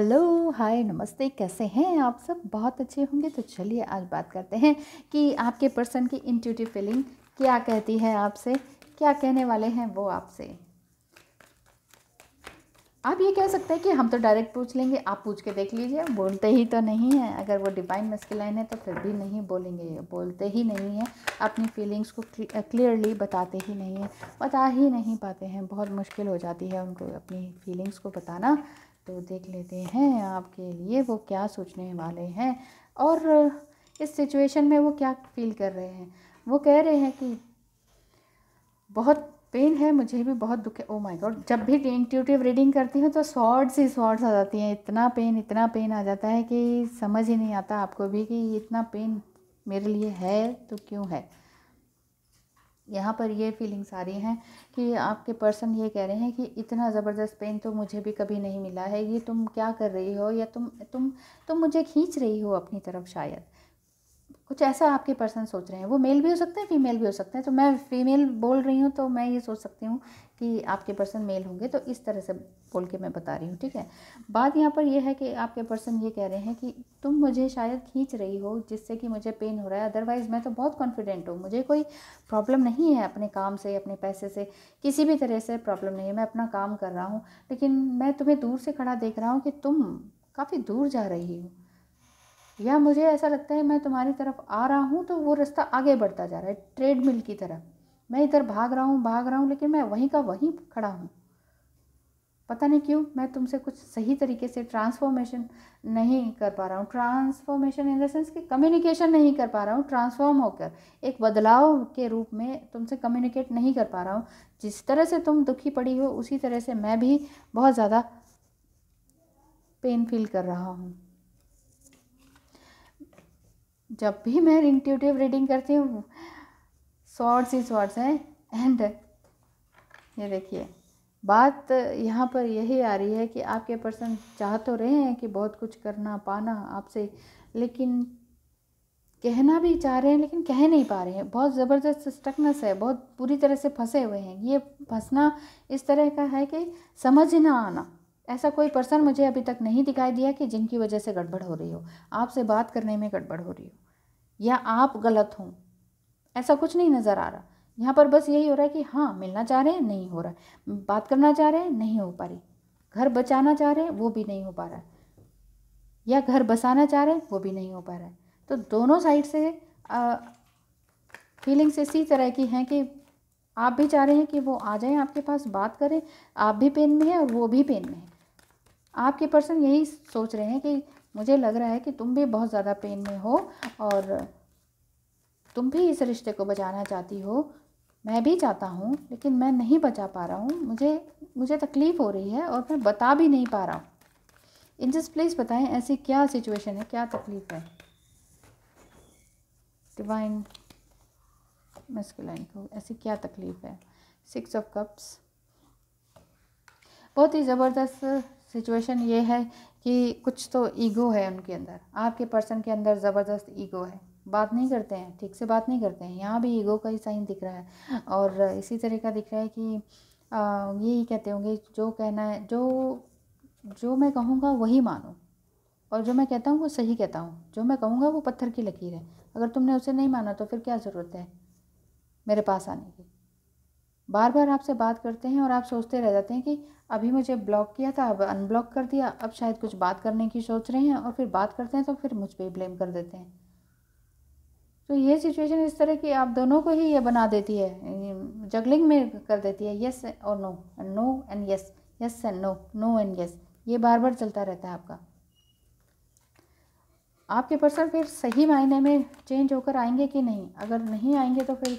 hello hi नमस्ते कैसे हैं आप सब बहुत अच्छे होंगे तो चलिए आज बात करते हैं कि आपके पर्सन की इंट्यूटिव फीलिंग क्या कहती है आपसे क्या कहने वाले हैं वो आपसे आप ये कह सकते हैं कि हम तो डायरेक्ट पूछ लेंगे आप पूछ के देख लीजिए बोलते ही तो नहीं है अगर वो डिवाइन मस्किल है तो फिर भी नहीं बोलेंगे बोलते ही नहीं है अपनी फीलिंग्स को क्लियरली बताते ही नहीं है बता ही नहीं पाते हैं बहुत मुश्किल हो जाती है उनको अपनी फीलिंग्स को बताना तो देख लेते हैं आपके लिए वो क्या सोचने वाले हैं और इस सिचुएशन में वो क्या फील कर रहे हैं वो कह रहे हैं कि बहुत पेन है मुझे भी बहुत दुख है ओ माय गॉड जब भी इंट्यूटिव रीडिंग करती हूँ तो शॉर्ट्स ही शॉर्ट्स आ जाती हैं इतना पेन इतना पेन आ जाता है कि समझ ही नहीं आता आपको भी कि इतना पेन मेरे लिए है तो क्यों है यहाँ पर ये फीलिंग्स आ रही हैं कि आपके पर्सन ये कह रहे हैं कि इतना ज़बरदस्त पेन तो मुझे भी कभी नहीं मिला है ये तुम क्या कर रही हो या तुम तुम तुम मुझे खींच रही हो अपनी तरफ शायद कुछ ऐसा आपके पर्सन सोच रहे हैं वो मेल भी हो सकते हैं फीमेल भी हो सकते हैं तो मैं फीमेल बोल रही हूँ तो मैं ये सोच सकती हूँ कि आपके पर्सन मेल होंगे तो इस तरह से बोल के मैं बता रही हूँ ठीक है बात यहाँ पर यह है कि आपके पर्सन ये कह रहे हैं कि तुम मुझे शायद खींच रही हो जिससे कि मुझे पेन हो रहा है अदरवाइज़ मैं तो बहुत कॉन्फिडेंट हूँ मुझे कोई प्रॉब्लम नहीं है अपने काम से अपने पैसे से किसी भी तरह से प्रॉब्लम नहीं है मैं अपना काम कर रहा हूँ लेकिन मैं तुम्हें दूर से खड़ा देख रहा हूँ कि तुम काफ़ी दूर जा रही हो या मुझे ऐसा लगता है मैं तुम्हारी तरफ आ रहा हूँ तो वो रास्ता आगे बढ़ता जा रहा है ट्रेड मिल की तरफ मैं इधर भाग रहा हूँ भाग रहा हूँ लेकिन मैं वहीं का वहीं खड़ा हूँ पता नहीं क्यों मैं तुमसे कुछ सही तरीके से ट्रांसफॉर्मेशन नहीं कर पा रहा हूँ ट्रांसफॉर्मेशन इन द सेंस कि कम्युनिकेशन नहीं कर पा रहा हूँ ट्रांसफॉर्म होकर एक बदलाव के रूप में तुमसे कम्युनिकेट नहीं कर पा रहा हूँ जिस तरह से तुम दुखी पड़ी हो उसी तरह से मैं भी बहुत ज़्यादा पेन फील कर रहा हूँ जब भी मैं इंट्यूटिव रीडिंग करती हूँ शॉर्ट्स ही शॉर्ट्स हैं एंड ये देखिए बात यहाँ पर यही आ रही है कि आपके पर्सन चाह तो रहे हैं कि बहुत कुछ करना पाना आपसे लेकिन कहना भी चाह रहे हैं लेकिन कह नहीं पा रहे हैं बहुत ज़बरदस्त स्टकनेस है बहुत बुरी तरह से फंसे हुए हैं ये फंसना इस तरह का है कि समझ ना आना ऐसा कोई पर्सन मुझे अभी तक नहीं दिखाई दिया कि जिनकी वजह से गड़बड़ हो रही हो आपसे बात करने में गड़बड़ हो रही हो या आप गलत हों ऐसा कुछ नहीं नज़र आ रहा यहाँ पर बस यही हो रहा है कि हाँ मिलना चाह रहे हैं नहीं हो रहा है बात करना चाह रहे हैं नहीं हो पा रही घर बचाना चाह रहे हैं वो भी नहीं हो पा रहा है या घर बसाना चाह रहे हैं वो भी नहीं हो पा रहा है तो दोनों साइड से फीलिंग्स इसी तरह की हैं कि आप भी चाह रहे हैं कि वो आ जाएं आपके पास बात करें आप भी पेन में हैं और वो भी पेन में है आपके पर्सन यही सोच रहे हैं कि मुझे लग रहा है कि तुम भी बहुत ज़्यादा पेन में हो और तुम भी इस रिश्ते को बचाना चाहती हो मैं भी चाहता हूँ लेकिन मैं नहीं बचा पा रहा हूँ मुझे मुझे तकलीफ़ हो रही है और मैं बता भी नहीं पा रहा हूँ इन जस्ट प्लीज़ बताएं ऐसी क्या सिचुएशन है क्या तकलीफ़ है डिवाइन मस्कुलाइन को ऐसी क्या तकलीफ़ है सिक्स ऑफ कप्स बहुत ही ज़बरदस्त सिचुएशन ये है कि कुछ तो ईगो है उनके अंदर आपके पर्सन के अंदर ज़बरदस्त ईगो है बात नहीं करते हैं ठीक से बात नहीं करते हैं यहाँ भी ईगो का ही साइन दिख रहा है और इसी तरह का दिख रहा है कि यही कहते होंगे जो कहना है जो जो मैं कहूँगा वही मानो और जो मैं कहता हूँ वो सही कहता हूँ जो मैं कहूँगा वो पत्थर की लकीर है अगर तुमने उसे नहीं माना तो फिर क्या ज़रूरत है मेरे पास आने की बार बार आपसे बात करते हैं और आप सोचते रह जाते हैं कि अभी मुझे ब्लॉक किया था अब अनब्लॉक कर दिया अब शायद कुछ बात करने की सोच रहे हैं और फिर बात करते हैं तो फिर मुझ पर ब्लेम कर देते हैं तो ये सिचुएशन इस तरह की आप दोनों को ही ये बना देती है जगलिंग में कर देती है यस और no and no and yes yes and no no and yes ये बार बार चलता रहता है आपका आपके पर्सन फिर सही मायने में चेंज होकर आएंगे कि नहीं अगर नहीं आएंगे तो फिर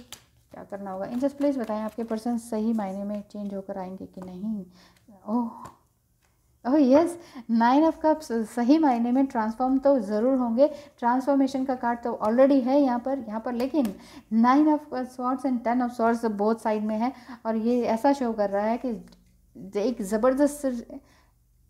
क्या करना होगा इन जस्ट प्लीज़ बताएं आपके पर्सन सही मायने में चेंज होकर आएंगे कि नहीं oh oh yes nine of cups सही मायने में ट्रांसफॉर्म तो ज़रूर होंगे ट्रांसफॉर्मेशन का कार्ड तो ऑलरेडी है यहाँ पर यहाँ पर लेकिन nine of swords and ten of swords both side में है और ये ऐसा शो कर रहा है कि एक ज़बरदस्त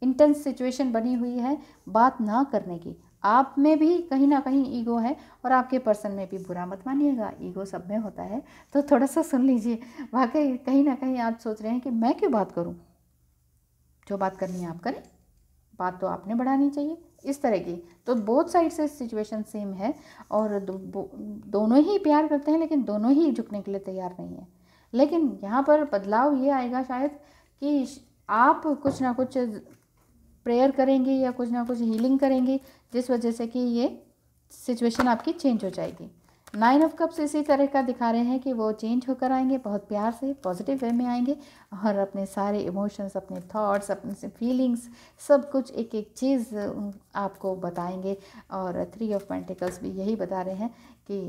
इंटेंस सिचुएशन बनी हुई है बात ना करने की आप में भी कहीं ना कहीं ईगो है और आपके पर्सन में भी बुरा मत मानिएगा ईगो सब में होता है तो थोड़ा सा सुन लीजिए वाकई कहीं ना कहीं आप सोच रहे हैं कि मैं क्यों बात करूं जो बात करनी है आप करें बात तो आपने बढ़ानी चाहिए इस तरह की तो बोथ साइड से सिचुएशन सेम है और दो, दो, दोनों ही प्यार करते हैं लेकिन दोनों ही झुकने के लिए तैयार नहीं है लेकिन यहाँ पर बदलाव ये आएगा शायद कि आप कुछ ना कुछ प्रेयर करेंगे या कुछ ना कुछ हीलिंग करेंगे जिस वजह से कि ये सिचुएशन आपकी चेंज हो जाएगी नाइन ऑफ कप्स इसी तरह का दिखा रहे हैं कि वो चेंज होकर आएंगे बहुत प्यार से पॉजिटिव वे में आएंगे और अपने सारे इमोशंस अपने थॉट्स अपने फीलिंग्स सब कुछ एक एक चीज़ आपको बताएंगे और थ्री ऑफ पेंटिकल्स भी यही बता रहे हैं कि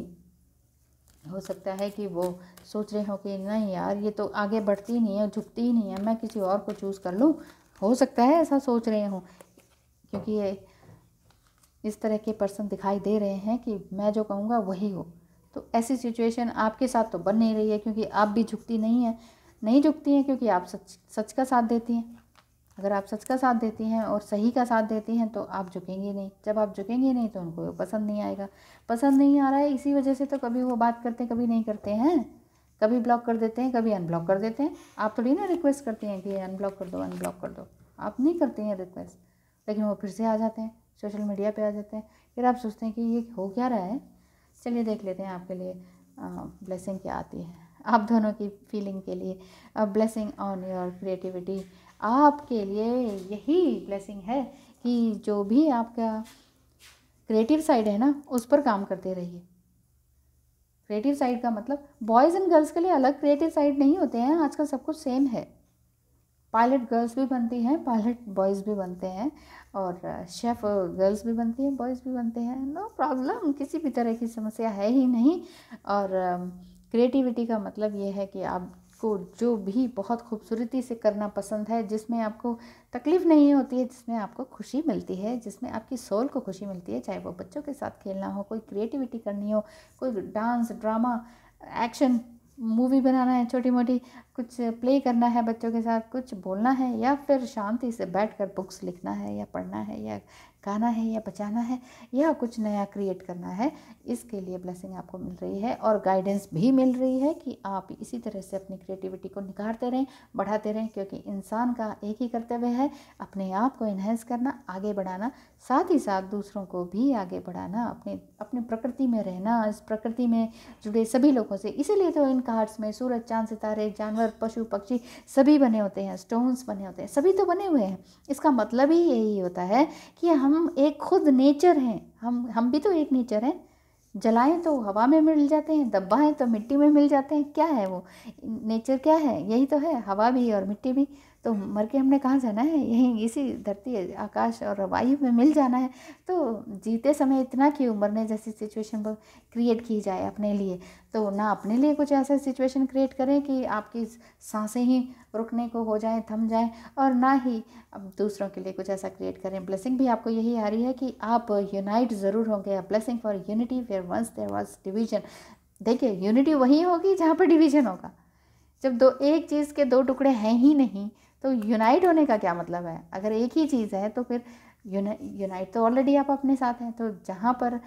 हो सकता है कि वो सोच रहे हो कि नहीं यार ये तो आगे बढ़ती नहीं है झुकती ही नहीं है मैं किसी और को चूज़ कर लूँ हो सकता है ऐसा सोच रहे हों क्योंकि ये इस तरह के पर्सन दिखाई दे रहे हैं कि मैं जो कहूँगा वही हो तो ऐसी सिचुएशन आपके साथ तो बन नहीं रही है क्योंकि आप भी झुकती नहीं हैं नहीं झुकती हैं क्योंकि आप सच सच का साथ देती हैं अगर आप सच का साथ देती हैं और सही का साथ देती हैं तो आप झुकेंगी नहीं जब आप झुकेंगी नहीं तो उनको पसंद नहीं आएगा पसंद नहीं आ रहा है इसी वजह से तो कभी वो बात करते कभी नहीं करते हैं कभी ब्लॉक कर देते हैं कभी अनब्लॉक कर देते हैं आप थोड़ी ना रिक्वेस्ट करते हैं कि अनब्लॉक कर दो अनब्लॉक कर दो आप नहीं करते हैं रिक्वेस्ट लेकिन वो फिर से आ जाते हैं सोशल मीडिया पे आ जाते हैं फिर आप सोचते हैं कि ये हो क्या रहा है चलिए देख लेते हैं आपके लिए ब्लेसिंग क्या आती है आप दोनों की फीलिंग के लिए ब्लेसिंग ऑन योर क्रिएटिविटी आपके लिए यही ब्लेसिंग है कि जो भी आपका क्रिएटिव साइड है ना उस पर काम करते रहिए क्रिएटिव साइड का मतलब बॉयज़ एंड गर्ल्स के लिए अलग क्रिएटिव साइड नहीं होते हैं आजकल सब कुछ सेम है पायलट गर्ल्स भी बनती हैं पायलट बॉयज़ भी बनते हैं और शेफ़ गर्ल्स भी बनती हैं बॉयज़ भी बनते हैं नो प्रॉब्लम किसी भी तरह की समस्या है ही नहीं और क्रिएटिविटी का मतलब ये है कि आप को जो भी बहुत खूबसूरती से करना पसंद है जिसमें आपको तकलीफ़ नहीं होती है जिसमें आपको खुशी मिलती है जिसमें आपकी सोल को खुशी मिलती है चाहे वो बच्चों के साथ खेलना हो कोई क्रिएटिविटी करनी हो कोई डांस ड्रामा एक्शन मूवी बनाना है छोटी मोटी कुछ प्ले करना है बच्चों के साथ कुछ बोलना है या फिर शांति से बैठ कर बुक्स लिखना है या पढ़ना है या गाना है या बचाना है या कुछ नया क्रिएट करना है इसके लिए ब्लेसिंग आपको मिल रही है और गाइडेंस भी मिल रही है कि आप इसी तरह से अपनी क्रिएटिविटी को निखारते रहें बढ़ाते रहें क्योंकि इंसान का एक ही कर्तव्य है अपने आप को इन्हेंस करना आगे बढ़ाना साथ ही साथ दूसरों को भी आगे बढ़ाना अपने अपने प्रकृति में रहना इस प्रकृति में जुड़े सभी लोगों से इसीलिए तो इन कार्ड्स में सूरज चांद सितारे जानवर पशु पक्षी सभी बने होते हैं स्टोन्स बने होते हैं सभी तो बने हुए हैं इसका मतलब ही यही होता है कि हम हम एक खुद नेचर हैं हम हम भी तो एक नेचर हैं जलाएं तो हवा में मिल जाते हैं दबाएं तो मिट्टी में मिल जाते हैं क्या है वो नेचर क्या है यही तो है हवा भी और मिट्टी भी तो मर के हमने कहाँ जाना है यहीं इसी धरती आकाश और वायु में मिल जाना है तो जीते समय इतना क्यों मरने जैसी सिचुएशन क्रिएट की जाए अपने लिए तो ना अपने लिए कुछ ऐसा सिचुएशन क्रिएट करें कि आपकी सांसें ही रुकने को हो जाए थम जाए और ना ही अब दूसरों के लिए कुछ ऐसा क्रिएट करें ब्लेसिंग भी आपको यही आ रही है कि आप यूनाइट ज़रूर होंगे blessing for unity where once there was division देखिए यूनिटी वही होगी जहाँ पर डिवीजन होगा जब दो एक चीज़ के दो टुकड़े हैं ही नहीं तो यूनाइट होने का क्या मतलब है अगर एक ही चीज़ है तो फिर यूनाइट तो ऑलरेडी आप अपने साथ हैं तो जहाँ पर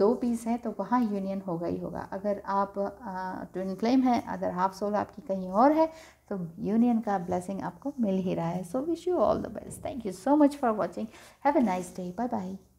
दो पीस है तो वहाँ यूनियन होगा ही होगा अगर आप ट्विन फ्लेम हैं अदर हाफ सोल आपकी कहीं और है तो यूनियन का ब्लेसिंग आपको मिल ही रहा है so wish you all the best thank you so much for watching have a nice day bye bye